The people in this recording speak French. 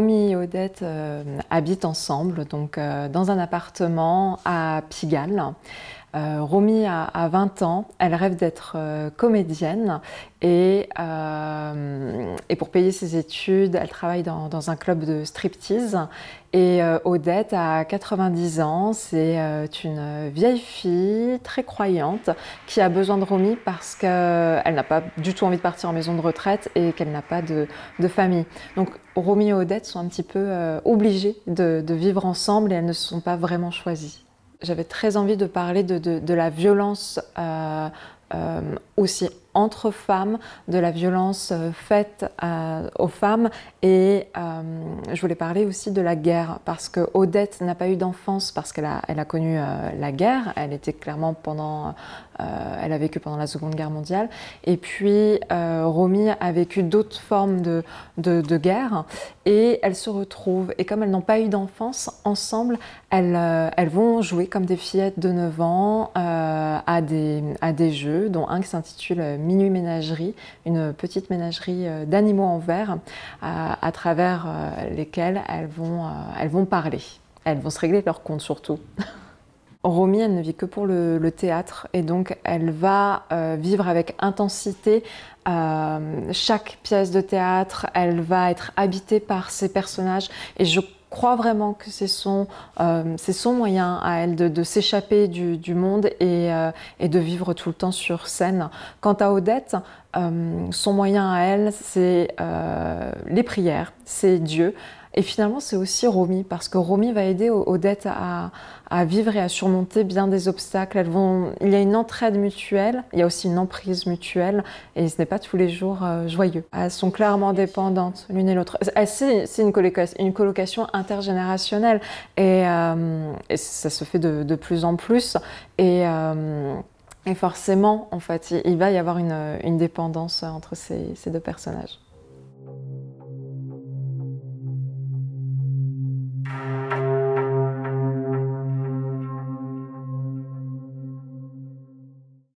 tommy et Odette euh, habitent ensemble, donc euh, dans un appartement à Pigalle. Euh, Romy a, 20 ans, elle rêve d'être euh, comédienne euh, et, pour payer ses études, elle travaille dans, un club de striptease. Et Odette a 90 ans, c'est une vieille fille très croyante qui a besoin de Romy parce qu'elle n'a pas du tout envie de partir en maison de retraite et qu'elle n'a pas de, famille. Donc Romy et Odette sont un petit peu obligées de, de vivre ensemble et elles ne se sont pas vraiment choisies. J'avais très envie de parler de, la violence euh, euh, aussi entre femmes, de la violence euh, faite euh, aux femmes et euh, je voulais parler aussi de la guerre parce que Odette n'a pas eu d'enfance parce qu'elle a, elle a connu la guerre, elle était clairement pendant, elle a vécu pendant la Seconde Guerre mondiale et puis Romy a vécu d'autres formes de, de, guerre et elles se retrouvent et comme elles n'ont pas eu d'enfance ensemble, elles, elles vont jouer comme des fillettes de 9 ans à, des, à des jeux dont un qui s'intitule Minuit Ménagerie, une petite ménagerie euh, d'animaux en verre euh, à travers euh, lesquels elles vont, elles vont parler. Elles vont se régler leur comptes surtout. Romy, elle ne vit que pour le, théâtre et donc elle va vivre avec intensité chaque pièce de théâtre, elle va être habitée par ses personnages et je croit vraiment que c'est son, euh, son moyen à elle de, de s'échapper du, du, monde et, euh, et, de vivre tout le temps sur scène. Quant à Odette, euh, son moyen à elle, c'est euh, les prières, c'est Dieu. Et finalement, c'est aussi Romy, parce que Romy va aider Odette à, à, vivre et à surmonter bien des obstacles. Elles vont, il y a une entraide mutuelle, il y a aussi une emprise mutuelle, et ce n'est pas tous les jours euh, joyeux. Elles sont clairement dépendantes l'une et l'autre. C'est une, une, colocation intergénérationnelle, euh, et, ça se fait de, plus en plus. Euh, et, forcément, en fait, il, va y avoir une, dépendance entre ces deux personnages.